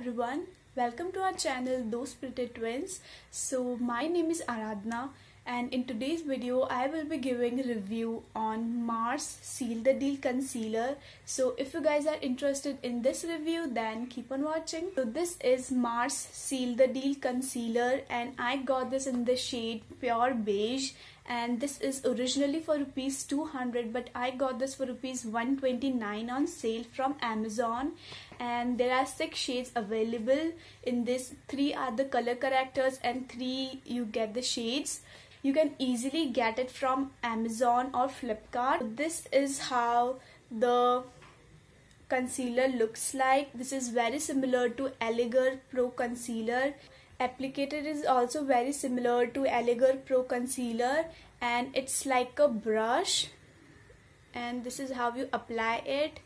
everyone welcome to our channel those pretty twins so my name is Aradhna and in today's video I will be giving review on Mars seal the deal concealer so if you guys are interested in this review then keep on watching so this is Mars seal the deal concealer and I got this in the shade pure beige and this is originally for rupees 200 but I got this for rupees 129 on sale from Amazon and there are six shades available in this three are the color characters and three you get the shades you can easily get it from Amazon or Flipkart this is how the concealer looks like this is very similar to Allegar Pro concealer applicator is also very similar to Allegar Pro Concealer and it's like a brush and this is how you apply it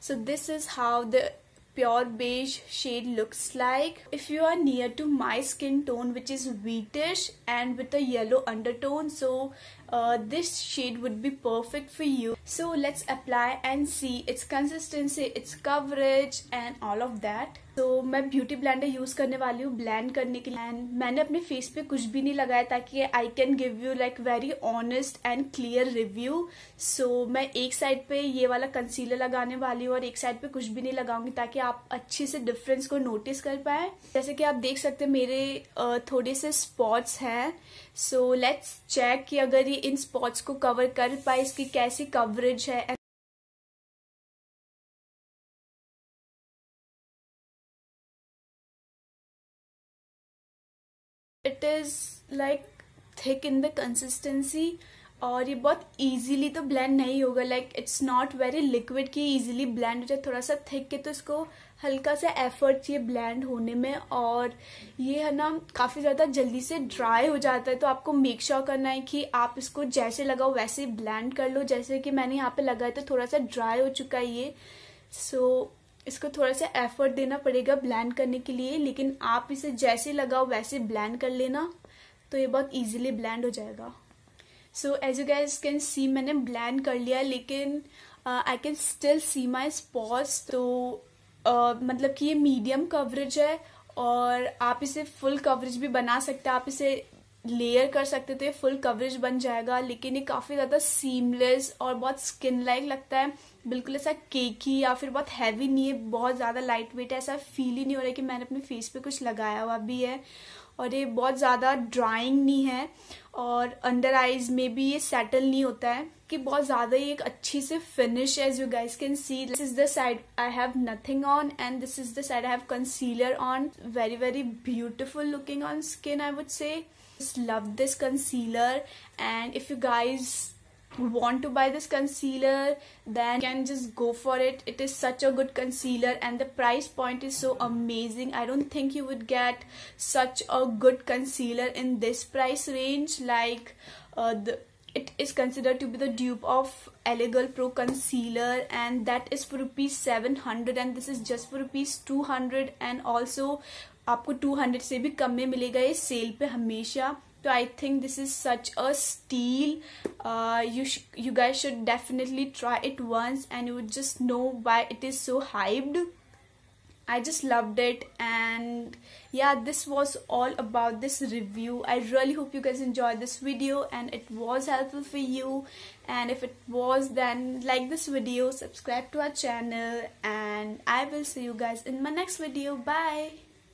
so this is how the pure beige shade looks like if you are near to my skin tone which is wheatish and with a yellow undertone so uh, this shade would be perfect for you so let's apply and see its consistency its coverage and all of that तो मैं beauty blender use करने वाली हूँ blend करने के लिए and मैंने अपने फेस पे कुछ भी नहीं लगाया ताकि I can give you like very honest and clear review so मैं एक साइड पे ये वाला कंसीलर लगाने वाली हूँ और एक साइड पे कुछ भी नहीं लगाऊंगी ताकि आप अच्छे से डिफरेंस को नोटिस कर पाए जैसे कि आप देख सकते हैं मेरे थोड़े से स्पॉट्स हैं सो लेट्स चेक कि अगर ये इन स्पॉट्स को कवर कर पाए इसकी कैसी कवरेज है it is like thick in the consistency और ये बहुत ईजिली तो ब्लेंड नहीं होगा like it's not very liquid कि ईजिली ब्लेंड हो जाए थोड़ा सा थिक है तो इसको हल्का सा एफर्ट चाहिए ब्लेंड होने में और ये है ना काफ़ी ज़्यादा जल्दी से ड्राई हो जाता है तो आपको मेक श्योर sure करना है कि आप इसको जैसे लगाओ वैसे ब्लेंड कर लो जैसे कि मैंने यहाँ पे लगाया तो थोड़ा सा ड्राई हो चुका है ये सो so, इसको थोड़ा सा एफर्ट देना पड़ेगा ब्लैंड करने के लिए लेकिन आप इसे जैसे लगाओ वैसे ब्लैंड कर लेना तो ये बहुत इजीली ब्लैंड हो जाएगा so as you guys can see मैंने ब्लैंड कर लिया लेकिन I can still see my spots तो uh, मतलब कि ये मीडियम कवरेज है और आप इसे फुल कवरेज भी बना सकते हैं आप इसे लेयर कर सकते थे फुल कवरेज बन जाएगा लेकिन ये काफ़ी ज़्यादा सीमलेस और बहुत स्किन लाइक लगता है बिल्कुल ऐसा केकी या फिर बहुत हैवी नहीं है बहुत ज़्यादा लाइट वेट है ऐसा फील ही नहीं हो रहा है कि मैंने अपने फेस पे कुछ लगाया हुआ भी है और ये बहुत ज़्यादा ड्राइंग नहीं है और अंडर आइज में भी ये सेटल नहीं होता है कि बहुत ज़्यादा ही एक अच्छी से फिनिश है you guys can see this is the side I have nothing on and this is the side I have concealer on very very beautiful looking on skin I would say love this concealer and if you guys want to buy this concealer then you can just go for it it is such a good concealer and the price point is so amazing i don't think you would get such a good concealer in this price range like uh, the it is considered to be the dupe of Elegal Pro Concealer and that is for rupees 700 and this is just for rupees 200 and also आपको 200 से भी कम में मिलेगा ये cell पे हमेशा तो I think this is such a steal you you guys should definitely try it once and you would just know why it is so hyped I just loved it and yeah this was all about this review I really hope you guys enjoyed this video and it was helpful for you and if it was then like this video subscribe to our channel and I will see you guys in my next video bye